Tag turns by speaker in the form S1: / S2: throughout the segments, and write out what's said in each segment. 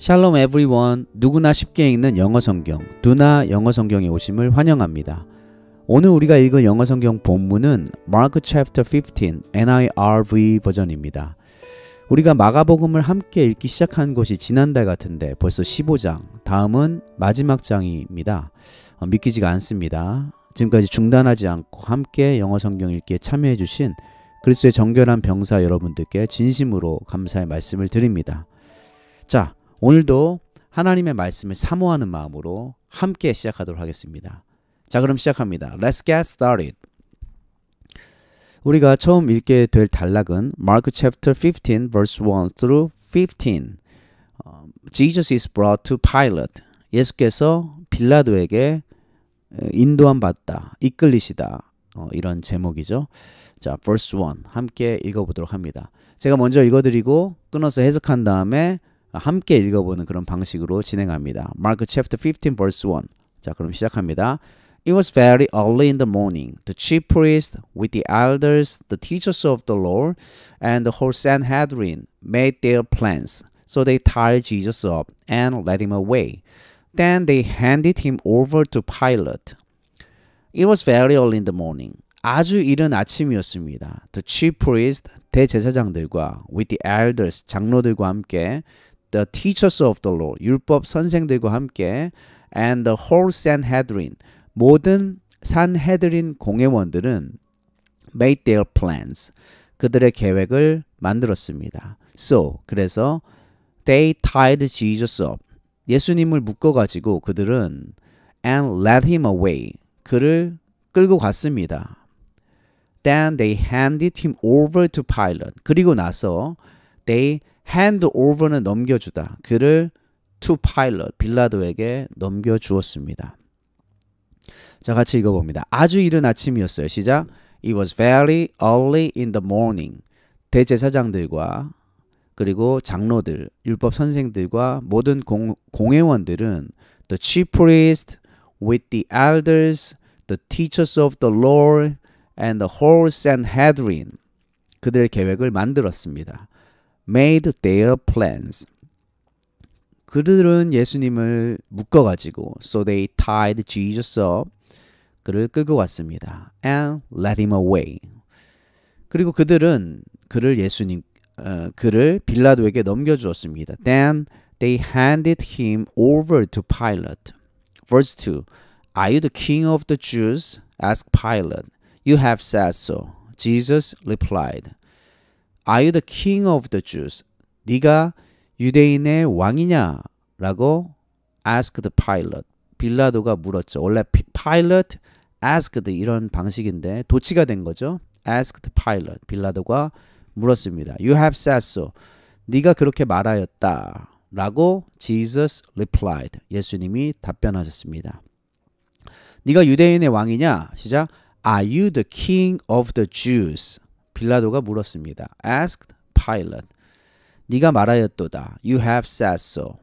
S1: 샬롬 에브리원 누구나 쉽게 읽는 영어 성경 누나 영어 성경에 오심을 환영합니다. 오늘 우리가 읽은 영어 성경 본문은 마크 챕터 15 NIRV 버전입니다. 우리가 마가복음을 함께 읽기 시작한 것이 지난달 같은데 벌써 15장, 다음은 마지막 장입니다. 어, 믿기지가 않습니다. 지금까지 중단하지 않고 함께 영어 성경 읽기에 참여해 주신 그리스의 정결한 병사 여러분들께 진심으로 감사의 말씀을 드립니다. 자, 오늘도 하나님의 말씀을 사모하는 마음으로 함께 시작하도록 하겠습니다. 자, 그럼 시작합니다. Let's get started. 우리가 처음 읽게 될 단락은 Mark chapter 15 verse 1 through 15. 어, Jesus is brought to Pilate. 예수께서 빌라도에게 인도함 받다, 이끌리시다. 어, 이런 제목이죠. 자, verse 1 함께 읽어보도록 합니다. 제가 먼저 읽어드리고 끊어서 해석한 다음에 함께 읽어보는 그런 방식으로 진행합니다. Mark chapter 15 verse 1. 자, 그럼 시작합니다. It was very early in the morning. The chief priests with the elders, the teachers of the law, and the whole Sanhedrin made their plans. So they tied Jesus up and led him away. Then they handed him over to Pilate. It was very early in the morning. 아주 이른 아침이었습니다. The chief priests, 대제사장들과 with the elders, 장로들과 함께 the teachers of the law 율법 선생들과 함께 and the whole Sanhedrin 모든 산헤드린 공회원들은 made their plans 그들의 계획을 만들었습니다. So 그래서 they tied Jesus up 예수님을 묶어 가지고 그들은 and led him away 그를 끌고 갔습니다. Then they handed him over to Pilate. 그리고 나서 they hand over는 넘겨주다. 그를 to pilot, 빌라도에게 넘겨주었습니다. 자, 같이 읽어봅니다. 아주 이른 아침이었어요. 시작. It was very early in the morning. 대제사장들과 그리고 장로들, 율법 선생들과 모든 공, 공회원들은 the chief priest with the elders, the teachers of the law and the whole Sanhedrin 그들의 계획을 만들었습니다. made their plans. 그들은 예수님을 묶어가지고 so they tied Jesus up 그를 끌고 왔습니다. and led him away. 그리고 그들은 그를 예수님 어, 그를 빌라도에게 넘겨주었습니다. Then they handed him over to Pilate. Verse 2. Are you the king of the Jews? asked Pilate. You have said so. Jesus replied. Are you the king of the Jews? 네가 유대인의 왕이냐? 라고 asked Pilate. 빌라도가 물었죠. 원래 Pilate asked 이런 방식인데 도치가 된 거죠. asked Pilate. 빌라도가 물었습니다. You have said so. 네가 그렇게 말하였다. 라고 Jesus replied. 예수님이 답변하셨습니다. 네가 유대인의 왕이냐? 시작. Are you the king of the Jews? 빌라도가 물었습니다. asked Pilate. 네가 말하였도다. You have said so.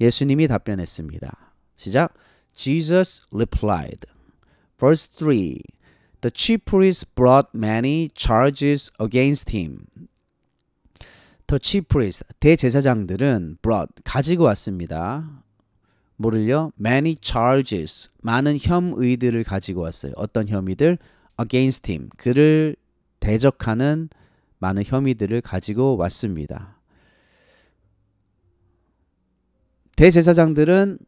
S1: 예수님이 답변했습니다. 시작. Jesus replied. Verse 3. The chief priests brought many charges against him. The chief priests, 대제사장들은 brought, 가지고 왔습니다. 뭐를요? Many charges, 많은 혐의들을 가지고 왔어요. 어떤 혐의들? Against him, 그를 대적하는 많은 혐의들을 가지고 왔습니다. 대제사장들은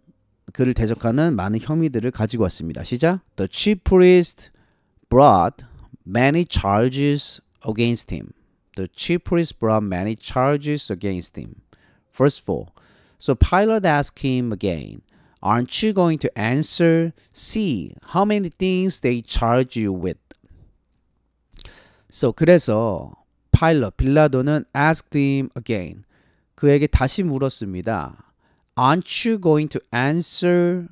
S1: 그를 대적하는 많은 혐의들을 가지고 왔습니다. 시작. The chief priest brought many charges against him. The chief priest brought many charges against him. First four. So Pilate asked him again, Aren't you going to answer? See how many things they charge you with. So 그래서 파일럿 빌라도는 asked him again. 그에게 다시 물었습니다. Aren't you going to answer?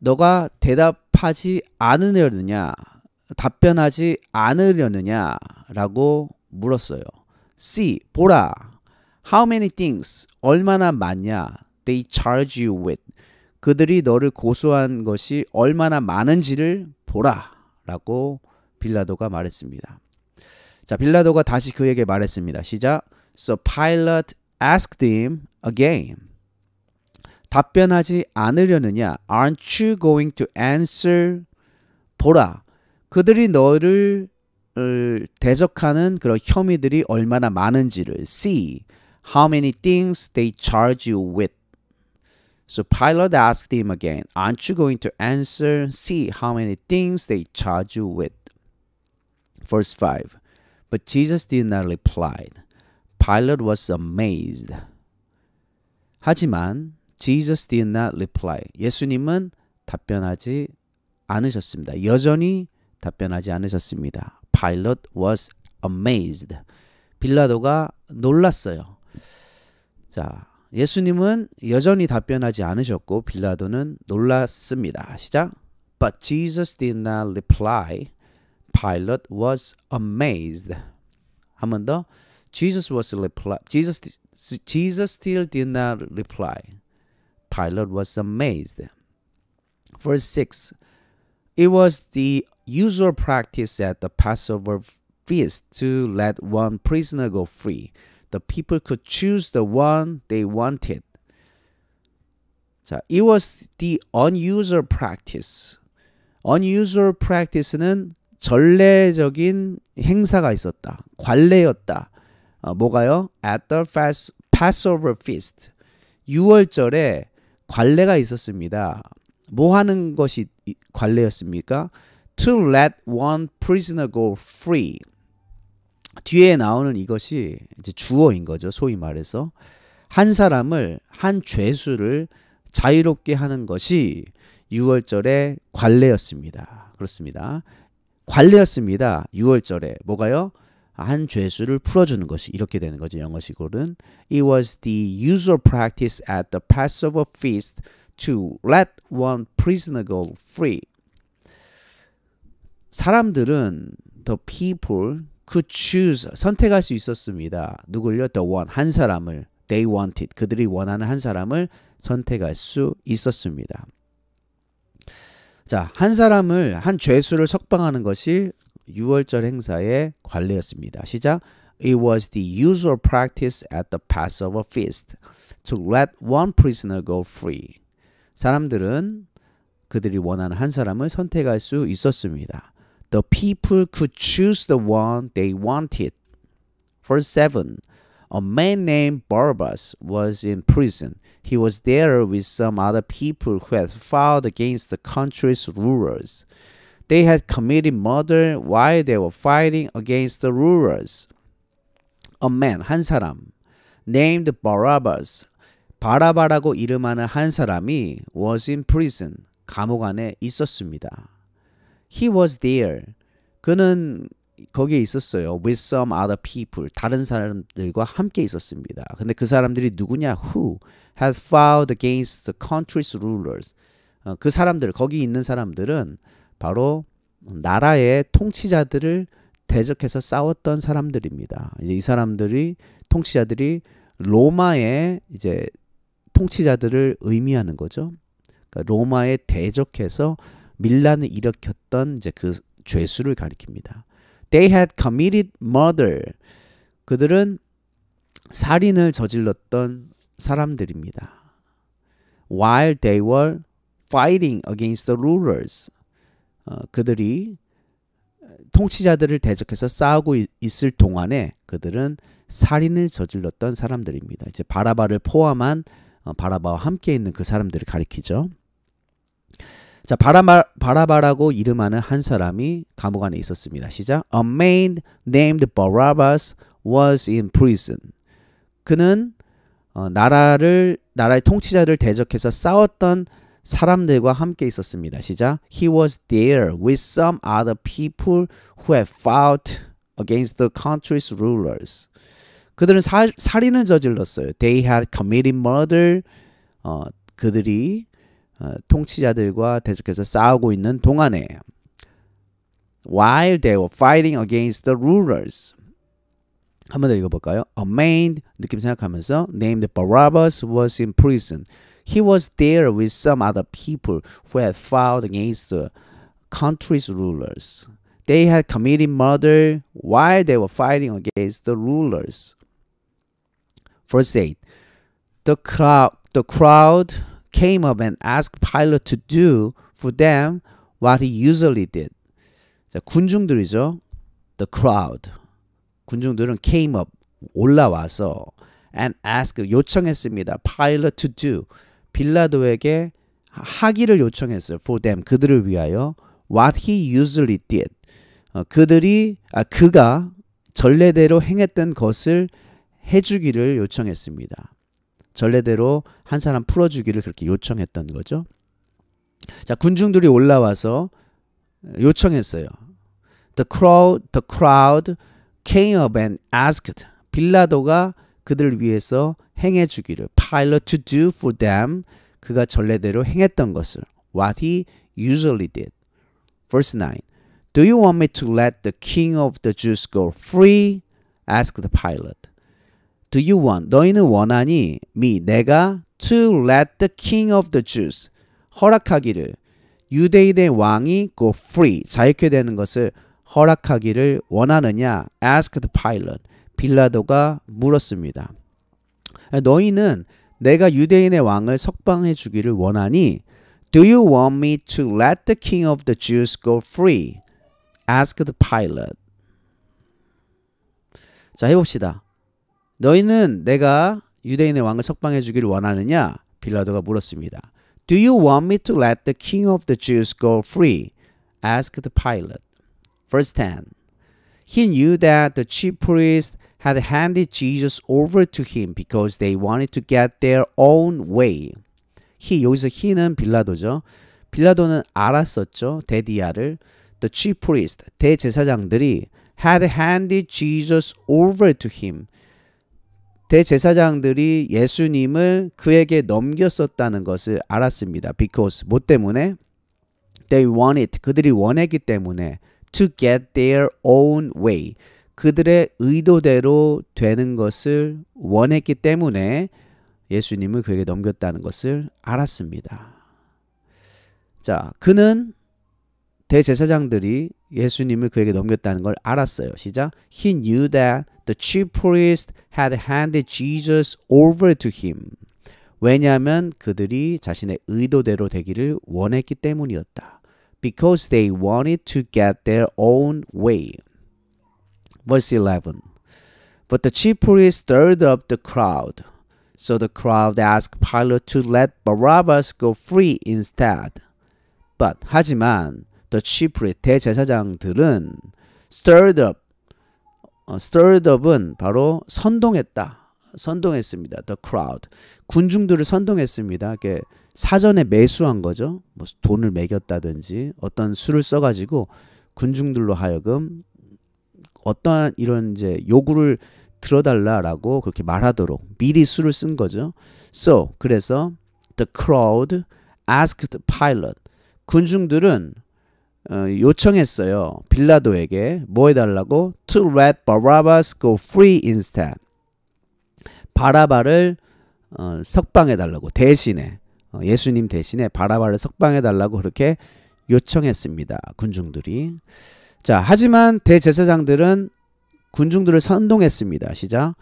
S1: 너가 대답하지 않으려느냐? 답변하지 않으려느냐? 라고 물었어요. See, 보라. How many things, 얼마나 많냐? They charge you with. 그들이 너를 고소한 것이 얼마나 많은지를 보라. 라고 빌라도가 말했습니다. 자, 빌라도가 다시 그에게 말했습니다. 시작. So Pilate asked him again. 답변하지 않으려느냐? Aren't you going to answer? 보라. 그들이 너를 대적하는 그런 혐의들이 얼마나 많은지를 see how many things they charge you with. So Pilate asked him again, aren't you going to answer? See how many things they charge you with. Verse 5 But Jesus did not reply. Pilate was amazed. 하지만 Jesus did not reply. 예수님은 답변하지 않으셨습니다. 여전히 답변하지 않으셨습니다. Pilate was amazed. 빌라도가 놀랐어요. 자, 예수님은 여전히 답변하지 않으셨고 빌라도는 놀랐습니다. 시작. But Jesus did not reply. Pilate was amazed. 한 더. Jesus was reply. Jesus Jesus still did not reply. Pilate was amazed. Verse 6. It was the usual practice at the Passover feast to let one prisoner go free. The people could choose the one they wanted. it was the unusual practice. unusual practice는 전례적인 행사가 있었다. 관례였다. 어, 뭐가요? At the fast, Passover feast. 6월절에 관례가 있었습니다. 뭐 하는 것이 관례였습니까? To let one prisoner go free. 뒤에 나오는 이것이 이제 주어인 거죠. 소위 말해서 한 사람을 한 죄수를 자유롭게 하는 것이 6월절의 관례였습니다. 그렇습니다. 관례였습니다. 6월절에 뭐가요? 한 죄수를 풀어주는 것이 이렇게 되는 거죠. 영어식으로는 It was the usual practice at the Passover feast to let one prisoner go free. 사람들은 the people could choose 선택할 수 있었습니다. 누굴요? The one 한 사람을 they wanted 그들이 원하는 한 사람을 선택할 수 있었습니다. 자, 한 사람을 한 죄수를 석방하는 것이 6월절 행사의 관례였습니다. 시작. It was the usual practice at the Passover feast to let one prisoner go free. 사람들은 그들이 원하는 한 사람을 선택할 수 있었습니다. The people could choose the one they wanted. Verse 7. A man named Barabbas was in prison. He was there with some other people who had filed against the country's rulers. They had committed murder while they were fighting against the rulers. A man, 한 사람, named Barabbas, 바라바라고 이름하는 한 사람이 was in prison, 감옥 안에 있었습니다. He was there. 그는 거기에 있었어요. With some other people. 다른 사람들과 함께 있었습니다. 근데 그 사람들이 누구냐? Who had filed against the country's rulers. 어, 그 사람들, 거기 있는 사람들은 바로 나라의 통치자들을 대적해서 싸웠던 사람들입니다. 이제 이 사람들이 통치자들이 로마의 이제 통치자들을 의미하는 거죠. 그러니까 로마에 대적해서 밀란을 일으켰던 이제 그 죄수를 가리킵니다. They had committed murder. 그들은 살인을 저질렀던 사람들입니다. While they were fighting against the rulers. 어, 그들이 어, 통치자들을 대적해서 싸우고 있을 동안에 그들은 살인을 저질렀던 사람들입니다. 이제 바라바를 포함한 어, 바라바와 함께 있는 그 사람들을 가리키죠. 자, 바라바, 바라바라고 이름하는 한 사람이 감옥 안에 있었습니다. 시작. A man named Barabbas was in prison. 그는 어, 나라를 나라의 통치자를 대적해서 싸웠던 사람들과 함께 있었습니다. 시작. He was there with some other people who had fought against the country's rulers. 그들은 사, 살인을 저질렀어요. They had committed murder. 어, 그들이 통치자들과 계속해서 싸우고 있는 동안에 while they were fighting against the rulers 한 번 더 읽어볼까요? A man 느낌 생각하면서 named Barabbas was in prison. He was there with some other people who had fought against the country's rulers. They had committed murder while they were fighting against the rulers. Verse 8 The crowd, the crowd came up and asked Pilate to do for them what he usually did. 자, 군중들이죠. The crowd. 군중들은 came up, 올라와서 and ask, 요청했습니다. Pilate to do. 빌라도에게 하기를 요청했어요. For them, 그들을 위하여. What he usually did. 어, 그들이, 아, 그가 전례대로 행했던 것을 해주기를 요청했습니다. 전례대로 한 사람 풀어주기를 그렇게 요청했던 거죠. 자, 군중들이 올라와서 요청했어요. The crowd, the crowd came up and asked. 빌라도가 그들 위해서 행해 주기를 Pilate to do for them. 그가 전례대로 행했던 것을 what he usually did. Verse 9. Do you want me to let the king of the Jews go free? asked Pilate. Do you want? 너희는 원하니? Me. 내가 to let the king of the Jews 허락하기를 유대인의 왕이 go free 자유케 되는 것을 허락하기를 원하느냐? a s k e p i l a t 빌라도가 물었습니다. 너희는 내가 유대인의 왕을 석방해 주기를 원하니 Do you want me to let the king of the Jews go free? a s k e p i l a t 자, 해 봅시다. 너희는 내가 유대인의 왕을 석방해 주길 원하느냐? 빌라도가 물었습니다. Do you want me to let the king of the Jews go free? asked Pilate. Verse 10. He knew that the chief priests had handed Jesus over to him because they wanted to get their own way. he 여기서 he는 빌라도죠. 빌라도는 알았었죠. 데디아를 the chief priest 대제사장들이 had handed Jesus over to him 대제사장들이 예수님을 그에게 넘겼었다는 것을 알았습니다. Because 뭐 때문에? They want it. 그들이 원했기 때문에 to get their own way. 그들의 의도대로 되는 것을 원했기 때문에 예수님을 그에게 넘겼다는 것을 알았습니다. 자, 그는 대제사장들이 예수님을 그에게 넘겼다는 걸 알았어요. 시작. He knew that the chief priest had handed Jesus over to him. 왜냐하면 그들이 자신의 의도대로 되기를 원했기 때문이었다. Because they wanted to get their own way. Verse 11. But the chief priest stirred up the crowd. So the crowd asked Pilate to let Barabbas go free instead. But 하지만 the chief priest 대제사장들은 stirred up 어, stirred up은 바로 선동했다. 선동했습니다. The crowd. 군중들을 선동했습니다. 사전에 매수한 거죠. 뭐 돈을 매겼다든지 어떤 수를 써가지고 군중들로 하여금 어떤 이런 이제 요구를 들어달라라고 그렇게 말하도록 미리 수를 쓴 거죠. So 그래서 the crowd asked Pilate 군중들은 어, 요청했어요. 빌라도에게 뭐 해달라고? To let Barabbas go free instead. 바라바를 어, 석방해달라고 대신에 어, 예수님 대신에 바라바를 석방해달라고 그렇게 요청했습니다. 군중들이. 자, 하지만 대제사장들은 군중들을 선동했습니다. 시작.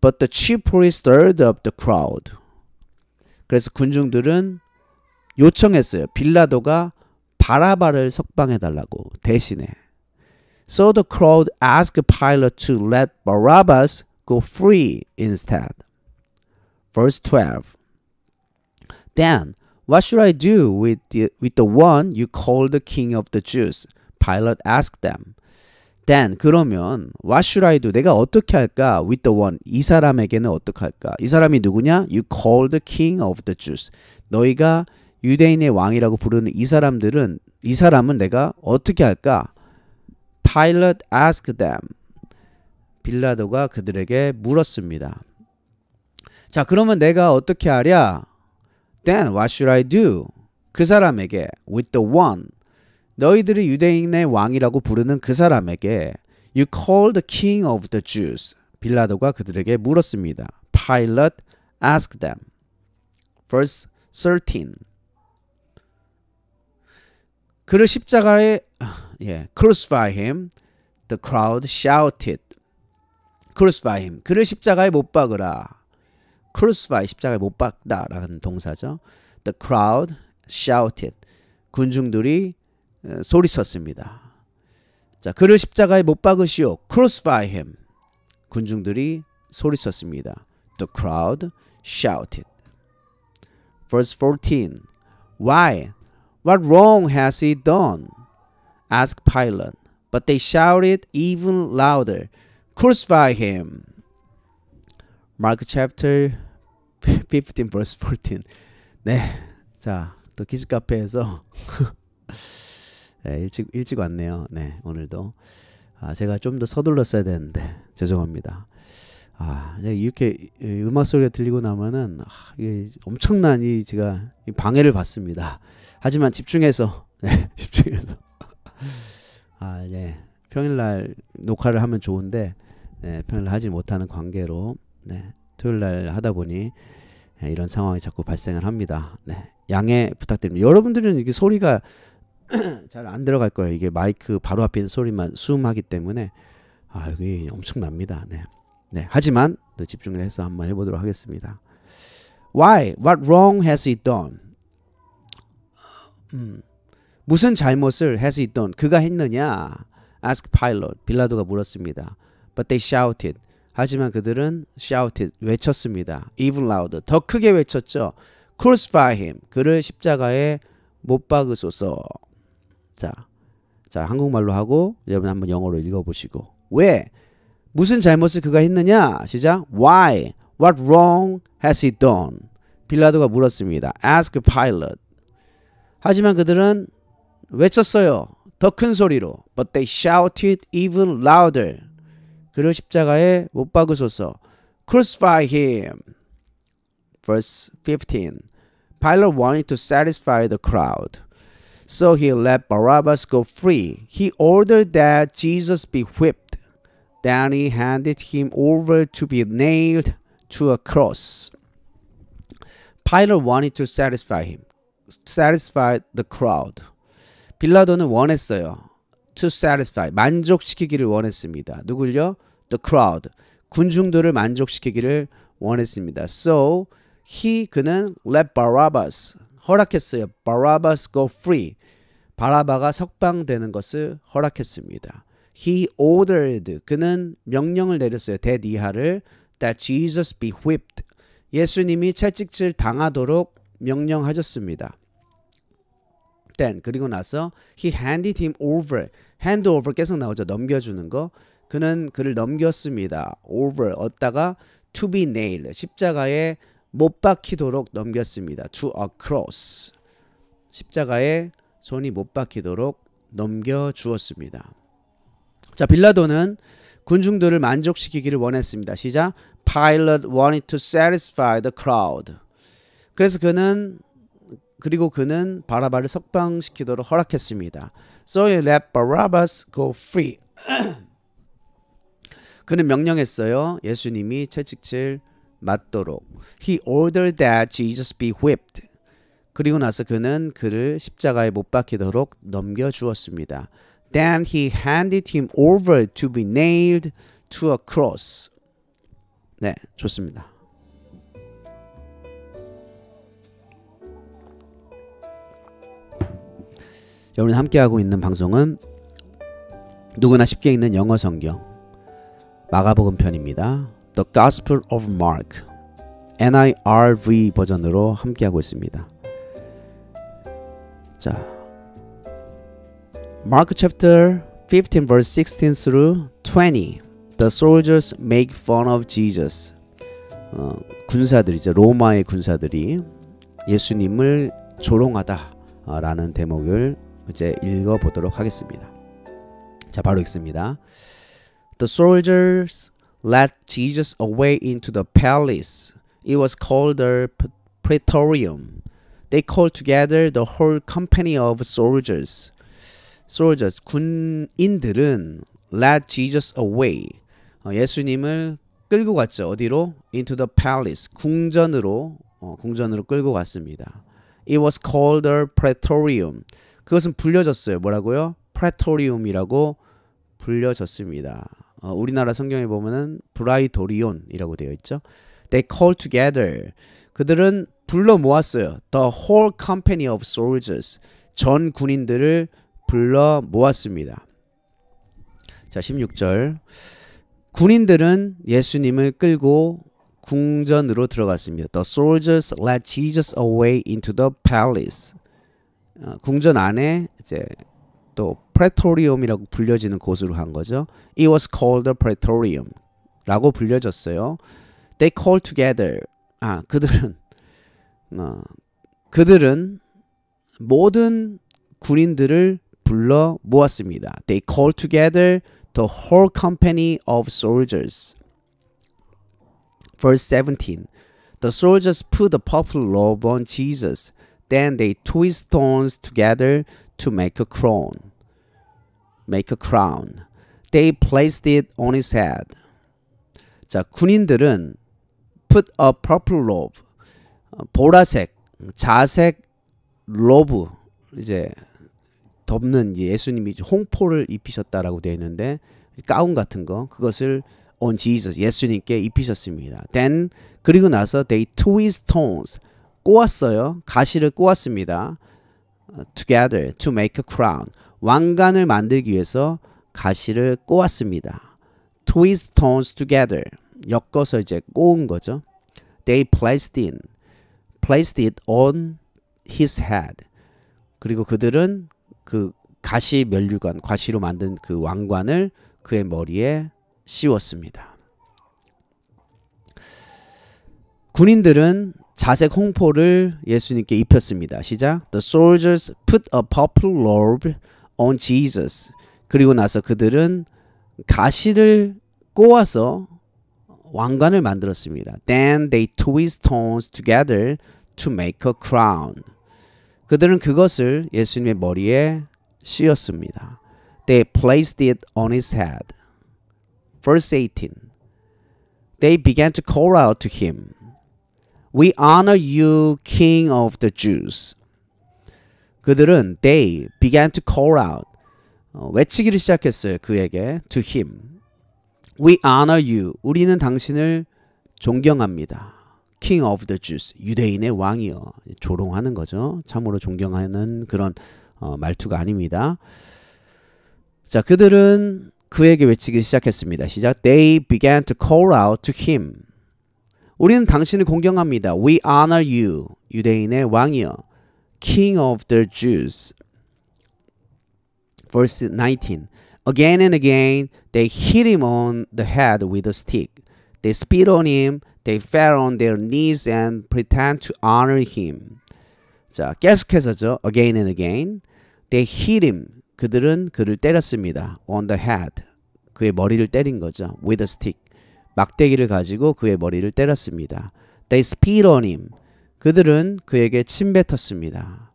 S1: But the chief priest stirred up the crowd. 그래서 군중들은 요청했어요. 빌라도가 바라바를 석방해 달라고 대신에 So the crowd asked Pilate to let Barabbas go free instead. Verse 12. Then, what should I do with the, with the one you call the king of the Jews? Pilate asked them. Then, 그러면, what should I do? 내가 어떻게 할까? With the one, 이 사람에게는 어떻게 할까? 이 사람이 누구냐? You call the king of the Jews. 너희가 유대인의 왕이라고 부르는 이 사람들은 이 사람은 내가 어떻게 할까? Pilate asked them. 빌라도가 그들에게 물었습니다. 자, 그러면 내가 어떻게 하랴? Then what should I do? 그 사람에게 with the one 너희들이 유대인의 왕이라고 부르는 그 사람에게 you call the king of the Jews. 빌라도가 그들에게 물었습니다. Pilate asked them. Verse 13. 그를 십자가에 예, crucify him. The crowd shouted. crucify him. 그를 십자가에 못 박으라. crucify 십자가에 못 박다라는 동사죠. The crowd shouted. 군중들이 소리쳤습니다. 자, 그를 십자가에 못 박으시오. crucify him. 군중들이 소리쳤습니다. The crowd shouted. Verse 14. Why? What wrong has he done? asked Pilate. But they shouted even louder, Crucify him! Mark chapter 15 verse 14. 네. 자, 또 키즈 카페에서 네, 일찍 일찍 왔네요. 네, 오늘도 아, 제가 좀 더 서둘렀어야 되는데 죄송합니다. 아, 이렇게 음악 소리가 들리고 나면은 아, 이게 엄청난 이 제가 방해를 받습니다. 하지만 집중해서 네, 집중해서 아 네. 평일날 녹화를 하면 좋은데 네, 평일날 하지 못하는 관계로 네, 토요일날 하다 보니 네, 이런 상황이 자꾸 발생을 합니다. 네, 양해 부탁드립니다. 여러분들은 이게 소리가 잘 안 들어갈 거예요. 이게 마이크 바로 앞에 있는 소리만 숨하기 때문에 아 여기 엄청납니다. 네. 네, 하지만 또 집중을 해서 한번 해보도록 하겠습니다. Why? What wrong has he done? 음. 무슨 잘못을 헤스있던 그가 했느냐? a s k Pilate. 빌라도가 물었습니다. But they shouted. 하지만 그들은 shouted 외쳤습니다. even louder 더 크게 외쳤죠. crucify him 그를 십자가에 못 박으소서. 자, 자 한국말로 하고 여러분 한번 영어로 읽어보시고 왜 무슨 잘못을 그가 했느냐 시작 why what wrong has he done 빌라도가 물었습니다. ask Pilate 하지만 그들은 외쳤어요. 더 큰 소리로. But they shouted even louder. 그를 십자가에 못 박으소서. Crucify him. Verse 15. Pilate wanted to satisfy the crowd. So he let Barabbas go free. He ordered that Jesus be whipped. Then he handed him over to be nailed to a cross. Pilate wanted to satisfy him. satisfy the crowd. 빌라도는 원했어요. to satisfy 만족시키기를 원했습니다. 누굴요? the crowd 군중들을 만족시키기를 원했습니다. So he 그는 let Barabbas 허락했어요. Barabbas go free. 바라바가 석방되는 것을 허락했습니다. He ordered 그는 명령을 내렸어요. 대디하를 that Jesus be whipped 예수님이 채찍질 당하도록 명령하셨습니다. then 그리고 나서 he handed him over hand over 계속 나오죠 넘겨주는 거 그는 그를 넘겼습니다 over 얻다가 to be nailed 십자가에 못 박히도록 넘겼습니다 to a cross 십자가에 손이 못 박히도록 넘겨주었습니다 자 빌라도는 군중들을 만족시키기를 원했습니다 시작 Pilate wanted to satisfy the crowd 그래서 그는 그리고 그는 바라바를 석방시키도록 허락했습니다. So he let Barabbas go free. 그는 명령했어요. 예수님이 채찍질 맞도록. He ordered that Jesus be whipped. 그리고 나서 그는 그를 십자가에 못 박히도록 넘겨 주었습니다. Then he handed him over to be nailed to a cross. 네, 좋습니다. 여러분 함께하고 있는 방송은 누구나 쉽게 읽는 영어 성경 마가복음 편입니다. The Gospel of Mark NIRV 버전으로 함께하고 있습니다. 자, Mark chapter 15 verse 16 through 20 The soldiers make fun of Jesus 어, 군사들이죠. 로마의 군사들이 예수님을 조롱하다라는 대목을 이제 읽어보도록 하겠습니다. 자, 바로 읽습니다. The soldiers led Jesus away into the palace. It was called the Praetorium. They called together the whole company of soldiers. Soldiers, 군인들은 led Jesus away. 예수님을 끌고 갔죠. 어디로? Into the palace. 궁전으로, 어, 궁전으로 끌고 갔습니다. It was called the Praetorium. 그것은 불려졌어요. 뭐라고요? 프레토리움이라고 불려졌습니다. 어, 우리나라 성경에 보면은 브라이도리온이라고 되어 있죠. They call together. 그들은 불러 모았어요. The whole company of soldiers. 전 군인들을 불러 모았습니다. 자, 16절. 군인들은 예수님을 끌고 궁전으로 들어갔습니다. The soldiers led Jesus away into the palace. 어, 궁전 안에 이제 또 프레토리움이라고 불려지는 곳으로 간 거죠. It was called the Praetorium라고 불려졌어요. They called together. 아 그들은 어, 그들은 모든 군인들을 불러 모았습니다. They called together the whole company of soldiers. Verse 17. The soldiers put the purple robe on Jesus. Then they twist stones together to make a crown. Make a crown. They placed it on his head. 자, 군인들은 put a purple robe, 보라색, 자색 로브 이제 덮는 예수님이 홍포를 입히셨다라고 되어 있는데 가운 같은 거 그것을 on Jesus 예수님께 입히셨습니다. Then 그리고 나서 they twist stones 꼬았어요. 가시를 꼬았습니다. 어, together to make a crown. 왕관을 만들기 위해서 가시를 꼬았습니다. twist stones together. 엮어서 이제 꼬은 거죠. They placed in. placed it on his head. 그리고 그들은 그 가시 면류관, 과시로 만든 그 왕관을 그의 머리에 씌웠습니다. 군인들은 자색 홍포를 예수님께 입혔습니다. 시작. The soldiers put a purple robe on Jesus. 그리고 나서 그들은 가시를 꼬아서 왕관을 만들었습니다. Then they twist stones together to make a crown. 그들은 그것을 예수님의 머리에 씌었습니다. They placed it on his head. Verse 18. They began to call out to him. We honor you, King of the Jews. 그들은 they began to call out 어, 외치기를 시작했어요. 그에게 to him. We honor you. 우리는 당신을 존경합니다. King of the Jews. 유대인의 왕이요. 조롱하는 거죠. 참으로 존경하는 그런 어, 말투가 아닙니다. 자, 그들은 그에게 외치기 시작했습니다. 시작. They began to call out to him. 우리는 당신을 공경합니다. We honor you. 유대인의 왕이여. King of the Jews. Verse 19. Again and again they hit him on the head with a stick. They spit on him. They fell on their knees and pretend to honor him. 자, 계속해서죠. Again and again. They hit him. 그들은 그를 때렸습니다. On the head. 그의 머리를 때린 거죠. With a stick. 막대기를 가지고 그의 머리를 때렸습니다. They spit on him. 그들은 그에게 침뱉었습니다.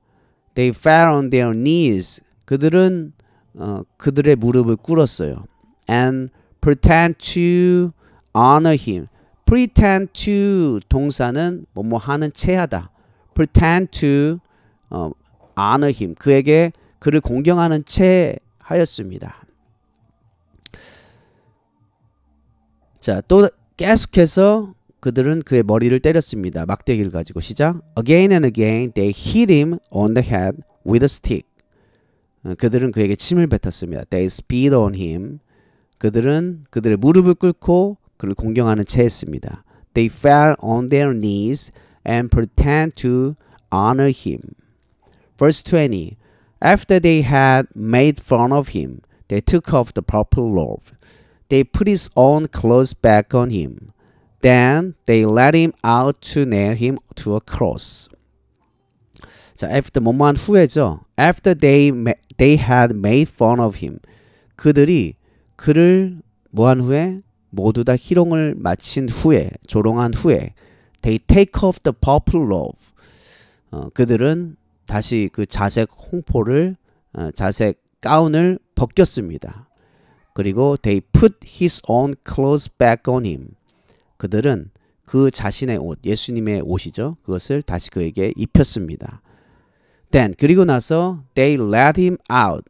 S1: They fell on their knees. 그들은 어, 그들의 무릎을 꿇었어요. And pretend to honor him. pretend to 동사는 뭐뭐 하는 체하다. pretend to 어, honor him. 그에게 그를 공경하는 채 하였습니다. 자, 또 계속해서 그들은 그의 머리를 때렸습니다. 막대기를 가지고 시작. Again and again they hit him on the head with a stick. 그들은 그에게 침을 뱉었습니다. They spit on him. 그들은 그들의 무릎을 꿇고 그를 공경하는 채 했습니다. They fell on their knees and pretend to honor him. Verse 20. After they had made fun of him, they took off the purple robe. They put his own clothes back on him. Then they l e t him out to nail him to a cross. 자, after 뭐뭐 후에죠. After they they had made fun of him. 그들이 그를 뭐한 후에 모두 다 희롱을 마친 후에 조롱한 후에 they take off the purple robe. 어, 그들은 다시 그 자색 홍포를 어, 자색 가운을 벗겼습니다. 그리고 they put his own clothes back on him. 그들은 그 자신의 옷, 예수님의 옷이죠. 그것을 다시 그에게 입혔습니다. Then 그리고 나서 they let him out.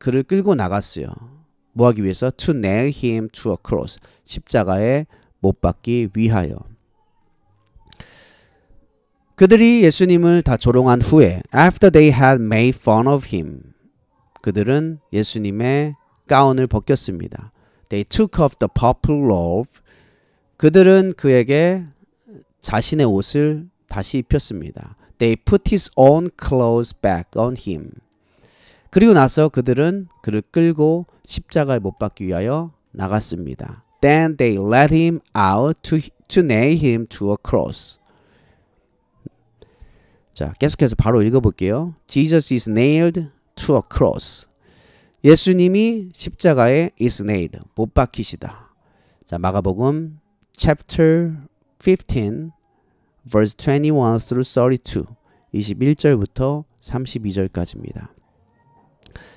S1: 그를 끌고 나갔어요. 뭐 하기 위해서 to nail him to a cross. 십자가에 못 박기 위하여. 그들이 예수님을 다 조롱한 후에 after they had made fun of him 그들은 예수님의 가운을 벗겼습니다. They took off the purple robe. 그들은 그에게 자신의 옷을 다시 입혔습니다. They put his own clothes back on him. 그리고 나서 그들은 그를 끌고 십자가에 못 박기 위하여 나갔습니다. Then they led him out to, to nail him to a cross. 자, 계속해서 바로 읽어볼게요. Jesus is nailed to a cross. 예수님이 십자가에 is nailed 못 박히시다. 자, 마가복음 chapter 15 verse 21 through 32 21절부터 32절까지입니다.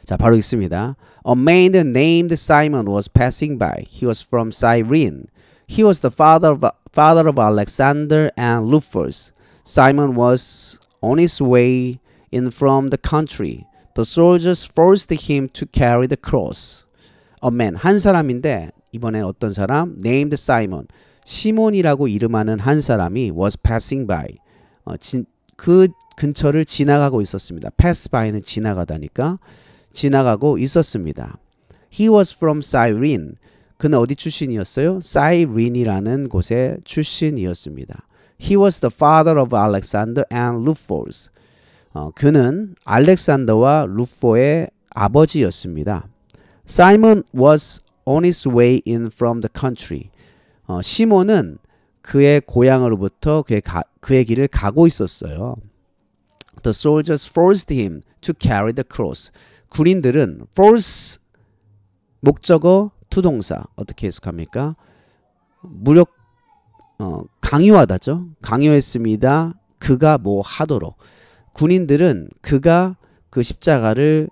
S1: 자, 바로 바로 있습니다. A man named Simon was passing by. He was from Cyrene. He was the father of, father of Alexander and Rufus. Simon was on his way in from the country. The soldiers forced him to carry the cross. A man, 한 사람인데 이번에 어떤 사람? named Simon. 시몬이라고 이름하는 한 사람이 was passing by. 어, 진, 그 근처를 지나가고 있었습니다. pass by는 지나가다니까. 지나가고 있었습니다. He was from Cyrene. 그는 어디 출신이었어요? 사이린이라는 곳의 출신이었습니다. He was the father of Alexander and Rufus. 어, 그는 알렉산더와 루포의 아버지였습니다. Simon was on his way in from the country. 어, 시몬은 그의 고향으로부터 그의, 가, 그의 길을 가고 있었어요. The soldiers forced him to carry the cross. 군인들은 force 목적어 투동사 어떻게 해석합니까? 무력 어, 강요하다죠. 강요했습니다. 그가 뭐 하도록. 군인들은 그가 그 십자가를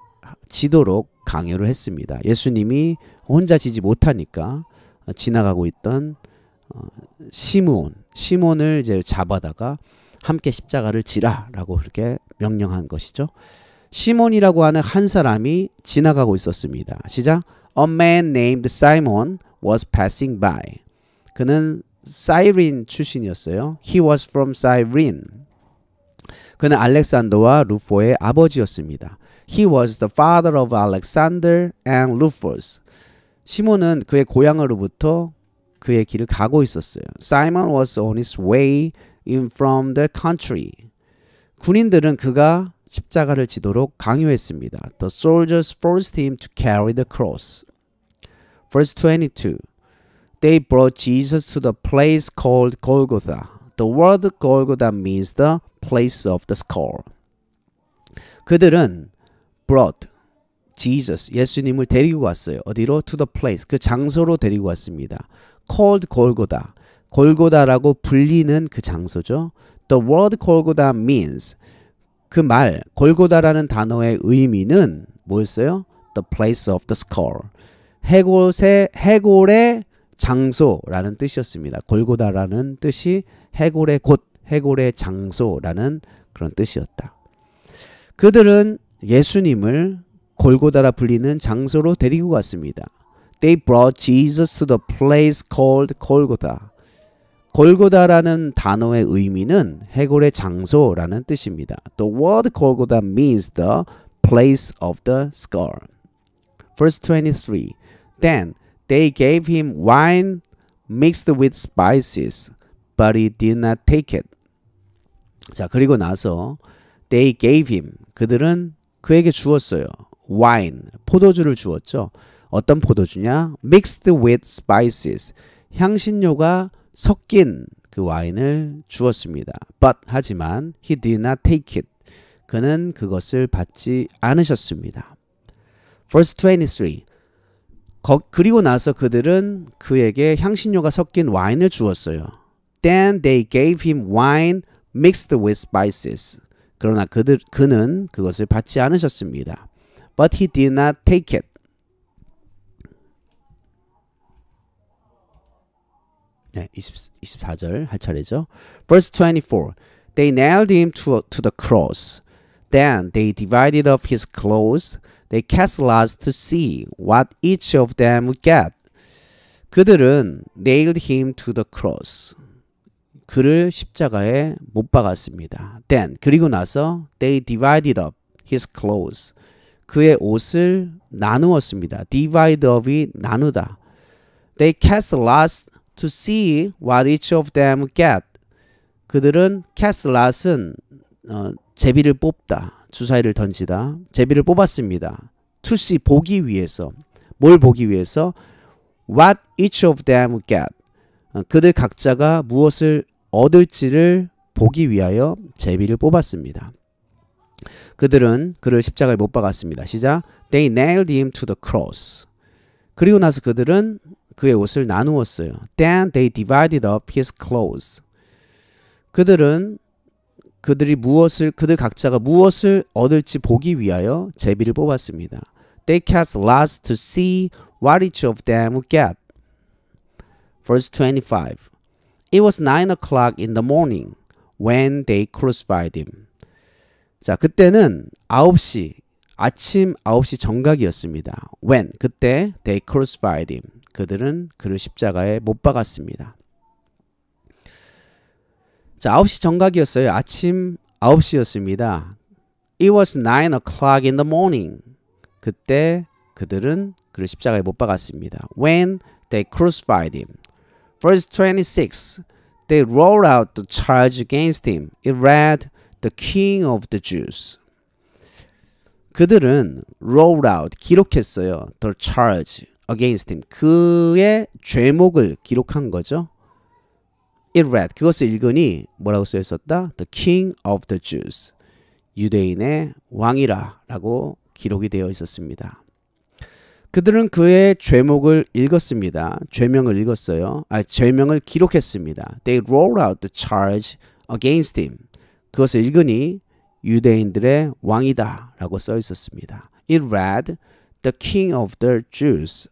S1: 지도록 강요를 했습니다. 예수님이 혼자 지지 못하니까 어, 지나가고 있던 어, 시므온, 시몬을 이제 잡아다가 함께 십자가를 지라라고 그렇게 명령한 것이죠. 시몬이라고 하는 한 사람이 지나가고 있었습니다. 시작. A man named Simon was passing by. 그는 사이린 출신이었어요. He was from Cyrene. 그는 알렉산더와 루포의 아버지였습니다. He was the father of Alexander and Rufus. 시몬은 그의 고향으로부터 그의 길을 가고 있었어요. Simon was on his way in from the country. 군인들은 그가 십자가를 지도록 강요했습니다. The soldiers forced him to carry the cross. Verse 22. They brought Jesus to the place called Golgotha. The word Golgotha means the place of the skull. 그들은 brought Jesus 예수님을 데리고 갔어요. 어디로? to the place 그 장소로 데리고 갔습니다. called 골고다 골고다라고 불리는 그 장소죠. The word 골고다 means 그말 골고다라는 단어의 의미는 뭐였어요? The place of the skull 해골의 해골의 장소라는 뜻이었습니다. 골고다라는 뜻이 해골의 곳 해골의 장소라는 그런 뜻이었다. 그들은 예수님을 골고다라 불리는 장소로 데리고 갔습니다. They brought Jesus to the place called Golgotha. 골고다라는 단어의 의미는 해골의 장소라는 뜻입니다. The word Golgotha means the place of the skull. Verse 23. Then they gave him wine mixed with spices but he did not take it. 자, 그리고 나서 they gave him. 그들은 그에게 주었어요. wine, 포도주를 주었죠. 어떤 포도주냐? mixed with spices. 향신료가 섞인 그 와인을 주었습니다. but 하지만 he did not take it. 그는 그것을 받지 않으셨습니다. verse 23. 거, 그리고 나서 그들은 그에게 향신료가 섞인 와인을 주었어요. Then they gave him wine mixed with spices. 그러나 그들, 그는 그것을 받지 않으셨습니다. But he did not take it. 네, 20, 24절 할 차례죠. Verse 24. They nailed him to, to the cross. Then they divided up his clothes. They cast lots to see what each of them would get. 그들은 nailed him to the cross. 그를 십자가에 못 박았습니다. Then 그리고 나서 they divided up his clothes. 그의 옷을 나누었습니다. divide up이 나누다. They cast lots to see what each of them get. 그들은 cast lot은 어, 제비를 뽑다. 주사위를 던지다. 제비를 뽑았습니다. to see 보기 위해서. 뭘 보기 위해서 what each of them get. 그들 각자가 무엇을 얻을지를 보기 위하여 제비를 뽑았습니다. 그들은 그를 십자가에 못 박았습니다. 시작. They nailed him to the cross. 그리고 나서 그들은 그의 옷을 나누었어요. Then they divided up his clothes. 그들은 그들이 무엇을 그들 각자가 무엇을 얻을지 보기 위하여 제비를 뽑았습니다. They cast lots to see what each of them would get. Verse 25. It was nine o'clock in the morning when they crucified him. 자, 그때는 9시, 아침 9시 정각이었습니다. When, 그때 they crucified him. 그들은 그를 십자가에 못 박았습니다. 자, 9시 정각이었어요. 아침 9시였습니다. It was 9 o'clock in the morning. 그때 그들은 그를 십자가에 못 박았습니다. When they crucified him. Verse 26 They r o l l out the charge against him. It read, The King of the Jews. 그들은 roll out, 기록했어요. The charge against him. 그의 죄목을 기록한 거죠. It read, 그것을 읽으니 뭐라고 쓰여 있었다? The King of the Jews. 유대인의 왕이라 라고 기록이 되어 있었습니다. 그들은 그의 죄목을 읽었습니다. 죄명을 읽었어요. 아, 죄명을 기록했습니다. They rolled out the charge against him. 그것을 읽으니 유대인들의 왕이다 라고 써 있었습니다. It read the king of the Jews.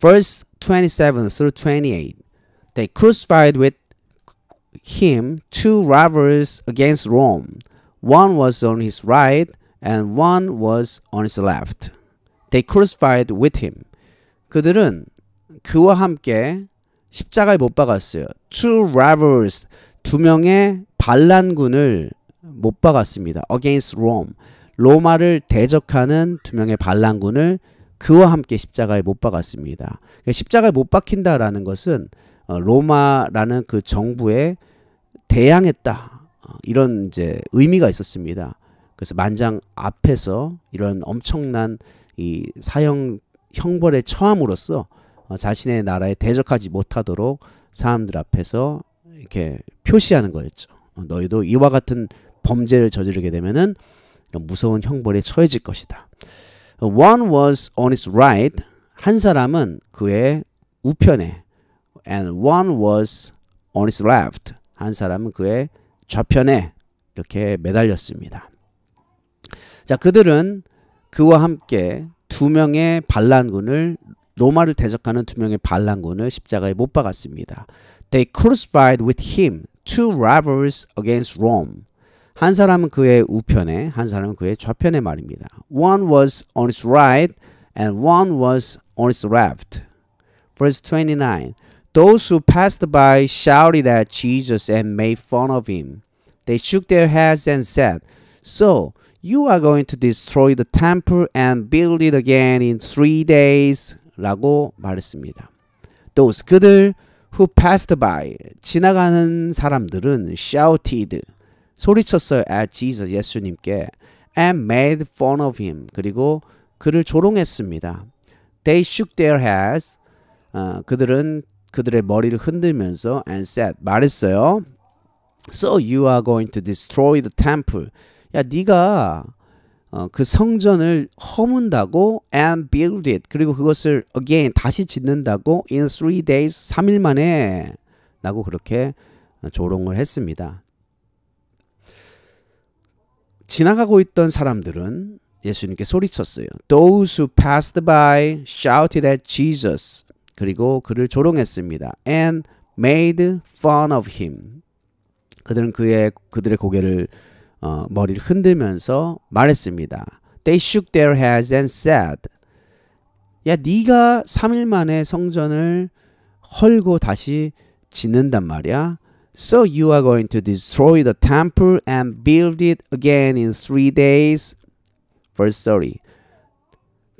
S1: Verse 27 through 28. They crucified with him two robbers against Rome. One was on his right and one was on his left. They crucified with him. 그들은 그와 함께 십자가에 못 박았어요. Two rebels, 두 명의 반란군을 못 박았습니다. Against Rome, 로마를 대적하는 두 명의 반란군을 그와 함께 십자가에 못 박았습니다. 그러니까 십자가에 못 박힌다라는 것은 어, 로마라는 그 정부에 대항했다 어, 이런 이제 의미가 있었습니다. 그래서 만장 앞에서 이런 엄청난 이 사형 형벌에 처함으로써 어, 자신의 나라에 대적하지 못하도록 사람들 앞에서 이렇게 표시하는 거였죠. 어, 너희도 이와 같은 범죄를 저지르게 되면은 무서운 형벌에 처해질 것이다. One was on his right. 한 사람은 그의 우편에 and one was on his left. 한 사람은 그의 좌편에 이렇게 매달렸습니다. 자, 그들은 그와 함께 두 명의 반란군을 로마를 대적하는 두 명의 반란군을 십자가에 못 박았습니다. They crucified with him two rivals against Rome. 한 사람은 그의 우편에, 한 사람은 그의 좌편에 말입니다. One was on his right and one was on his left. Verse 29. Those who passed by shouted at Jesus and made fun of him. They shook their heads and said, So You are going to destroy the temple and build it again in three days. 라고 말했습니다. Those 그들 who passed by 지나가는 사람들은 shouted 소리쳤어요 at Jesus 예수님께 and made fun of him 그리고 그를 조롱했습니다. They shook their heads 어, 그들은 그들의 머리를 흔들면서 and said 말했어요. So you are going to destroy the temple 야 네가 어, 그 성전을 허문다고 and build it 그리고 그것을 again 다시 짓는다고 in three days 3일 만에 라고 그렇게 어, 조롱을 했습니다. 지나가고 있던 사람들은 예수님께 소리쳤어요. Those who passed by shouted at Jesus. 그리고 그를 조롱했습니다. And made fun of him. 그들은 그의 그들의 고개를 어, 머리를 흔들면서 말했습니다. They shook their heads and said, "야, 네가 3일 만에 성전을 헐고 다시 짓는단 말이야. So you are going to destroy the temple and build it again in three days." Verse 30.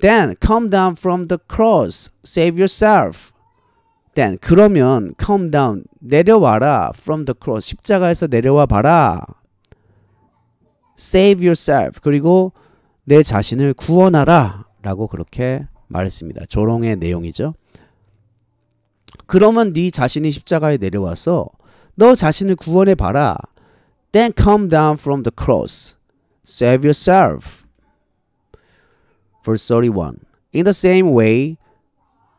S1: Then come down from the cross, save yourself. Then 그러면 come down 내려와라 from the cross 십자가에서 내려와 봐라. save yourself 그리고 내 자신을 구원하라 라고 그렇게 말했습니다. 조롱의 내용이죠. 그러면 네 자신이 십자가에 내려와서 너 자신을 구원해 봐라. Then come down from the cross. Save yourself. Verse 31. In the same way,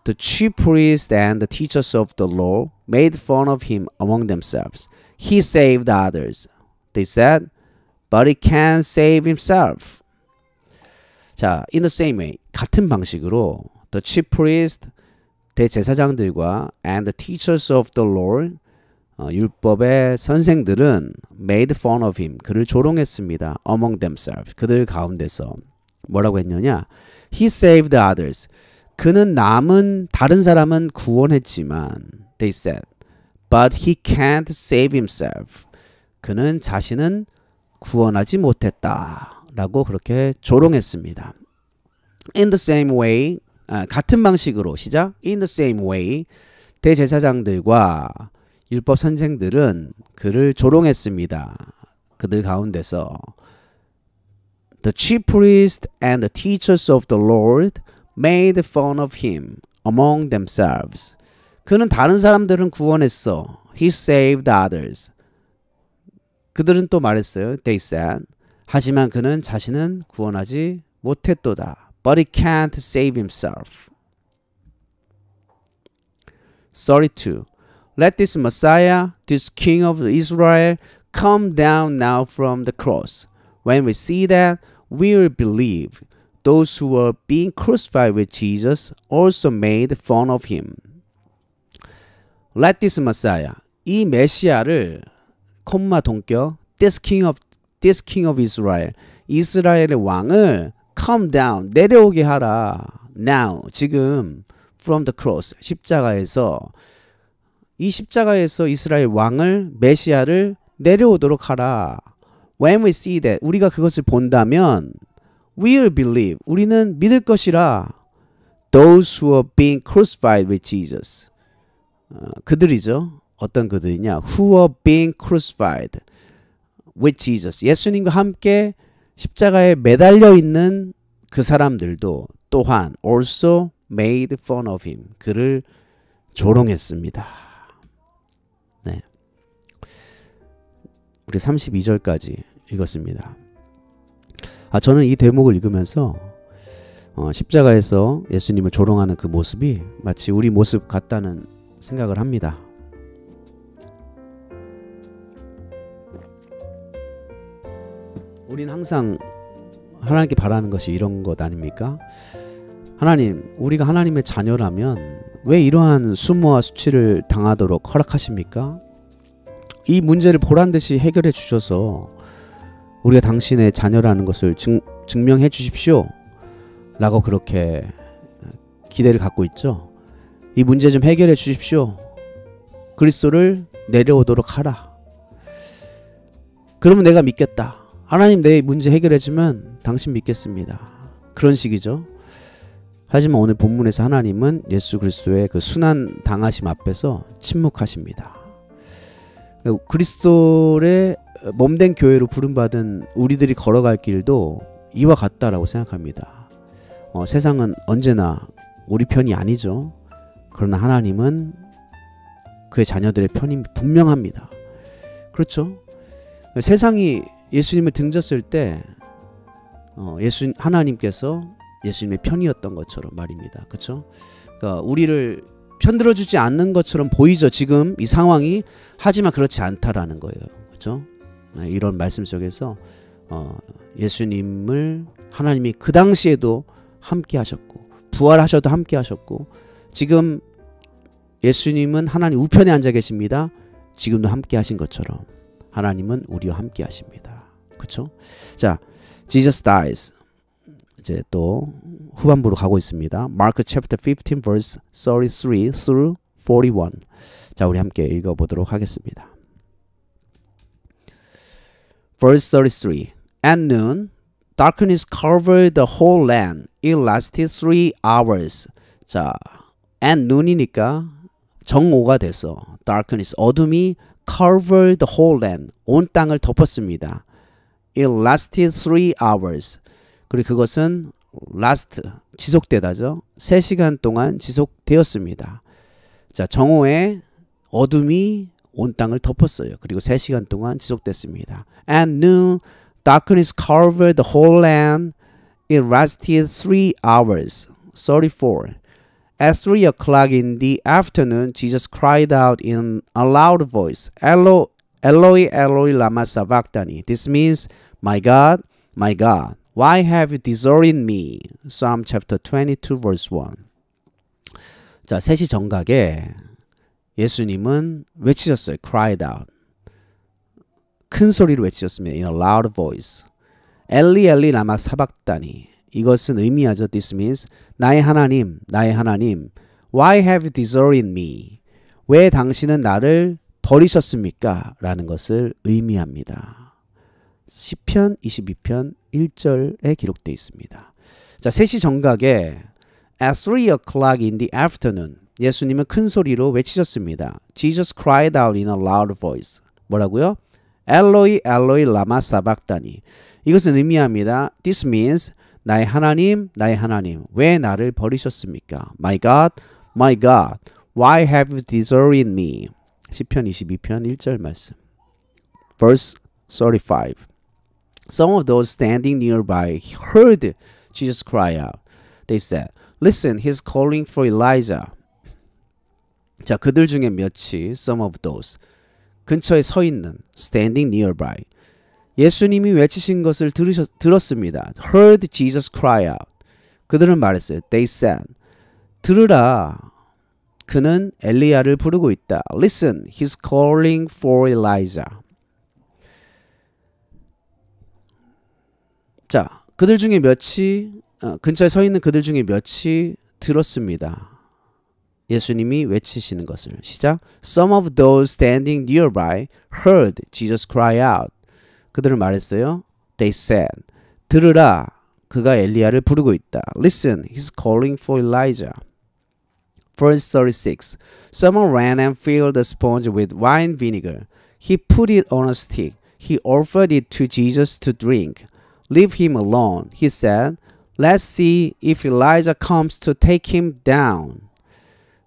S1: the chief priests and the teachers of the law made fun of him among themselves. He saved others. They said, but he can save himself. 자, in the same way, 같은 방식으로 the chief priest, 대제사장들과 and the teachers of the Lord, 어, 율법의 선생들은 made fun of him, 그를 조롱했습니다. among themselves, 그들 가운데서. 뭐라고 했느냐? He saved others. 그는 남은 다른 사람은 구원했지만 they said, but he can't save himself. 그는 자신은 구원하지 못했다. 라고 그렇게 조롱했습니다. In the same way, 아, 같은 방식으로 시작. In the same way, 대제사장들과 율법 선생들은 그를 조롱했습니다. 그들 가운데서 The chief priest and the teachers of the Lord made fun of him among themselves. 그는 다른 사람들은 구원했어. He saved others. 그들은 또 말했어요. They said. 하지만 그는 자신은 구원하지 못했도다. But he can't save himself. 32. Let this Messiah, this King of Israel, come down now from the cross. When we see that, we will believe. Those who were being crucified with Jesus also made fun of him. Let this Messiah, 이 메시아를 콤마 동격 This king of, this king of Israel 이스라엘의 왕을 come down 내려오게 하라 now 지금 from the cross 십자가에서 이 십자가에서 이스라엘 왕을 메시아를 내려오도록 하라 when we see that 우리가 그것을 본다면 we will believe 우리는 믿을 것이라 those who are being crucified with Jesus 어, 그들이죠 어떤 그들이냐 who are being crucified with Jesus 예수님과 함께 십자가에 매달려 있는 그 사람들도 또한 also made fun of him 그를 조롱했습니다. 네. 우리 32절까지 읽었습니다. 아 저는 이 대목을 읽으면서 어, 십자가에서 예수님을 조롱하는 그 모습이 마치 우리 모습 같다는 생각을 합니다. 우리는 항상 하나님께 바라는 것이 이런 것 아닙니까? 하나님, 우리가 하나님의 자녀라면 왜 이러한 수모와 수치를 당하도록 허락하십니까? 이 문제를 보란 듯이 해결해 주셔서 우리가 당신의 자녀라는 것을 증, 증명해 주십시오. 라고 그렇게 기대를 갖고 있죠. 이 문제 좀 해결해 주십시오. 그리스도를 내려오도록 하라. 그러면 내가 믿겠다. 하나님 내 문제 해결해주면 당신 믿겠습니다. 그런 식이죠. 하지만 오늘 본문에서 하나님은 예수 그리스도의 그 순환 당하심 앞에서 침묵하십니다. 그리스도의 몸된 교회로 부름받은 우리들이 걸어갈 길도 이와 같다라고 생각합니다. 어, 세상은 언제나 우리 편이 아니죠. 그러나 하나님은 그의 자녀들의 편이 분명합니다. 그렇죠? 세상이 예수님을 등졌을 때 어, 예수 하나님께서 예수님의 편이었던 것처럼 말입니다. 그렇죠? 그러니까 우리를 편들어 주지 않는 것처럼 보이죠. 지금 이 상황이 하지만 그렇지 않다라는 거예요. 그렇죠? 이런 말씀 속에서 어, 예수님을 하나님이 그 당시에도 함께 하셨고 부활하셔도 함께 하셨고 지금 예수님은 하나님 우편에 앉아 계십니다. 지금도 함께 하신 것처럼 하나님은 우리와 함께 하십니다. 그쵸? 자, Jesus dies. 이제 또 후반부로 가고 있습니다. Mark chapter 15 verse 33 through 41. 자, 우리 함께 읽어 보도록 하겠습니다. Verse 33. At noon darkness covered the whole land. It lasted three hours. 자, at noon이니까 정오가 돼서 darkness 어둠이 covered the whole land 온 땅을 덮었습니다. It lasted three hours. 그리고 그것은 last 지속되다죠. 3시간 동안 지속되었습니다. 자, 정오에 어둠이 온 땅을 덮었어요. 그리고 3시간 동안 지속됐습니다. And noon, darkness covered the whole land. It lasted three hours. 34. At three o'clock in the afternoon, Jesus cried out in a loud voice, Elo, Eloi, Eloi, lama sabachthani. This means, My God, my God, why have you deserted me? Psalm chapter 22 verse 1. 자, 3시 정각에 예수님은 외치셨어요. cried out. 큰 소리로 외치셨습니다. in a loud voice. 엘리 엘리 라마 사박다니. 이것은 의미하죠. this means 나의 하나님, 나의 하나님. Why have you deserted me? 왜 당신은 나를 버리셨습니까? 라는 것을 의미합니다. 10편, 22편, 1절에 기록되어 있습니다. 자, 3시 정각에 At three o'clock in the afternoon 예수님은 큰 소리로 외치셨습니다. Jesus cried out in a loud voice. 뭐라고요? 엘로이 엘로이 라마 사박다니. 이것은 의미합니다. This means 나의 하나님, 나의 하나님, 왜 나를 버리셨습니까? My God, my God, why have you deserted me? 시편 22편 1절 말씀. Verse 35. Some of those standing nearby heard Jesus cry out. They said, Listen, he's calling for Elijah. 자, 그들 중에 몇이 some of those 근처에 서 있는 standing nearby 예수님이 외치신 것을 들으셨, 들었습니다. heard Jesus cry out. 그들은 말했어요. They said, 들으라. 그는 엘리야를 부르고 있다. Listen, he's calling for Elijah. 자, 그들 중에 몇이 어, 근처에 서 있는 그들 중에 몇이 들었습니다. 예수님이 외치시는 것을 시작. Some of those standing nearby heard Jesus cry out. 그들은 말했어요. They said, 들으라. 그가 엘리야를 부르고 있다. Listen, he's calling for Elijah. Verse 36. Someone ran and filled a sponge with wine vinegar. He put it on a stick. He offered it to Jesus to drink. Leave him alone, he said. Let's see if Elijah comes to take him down.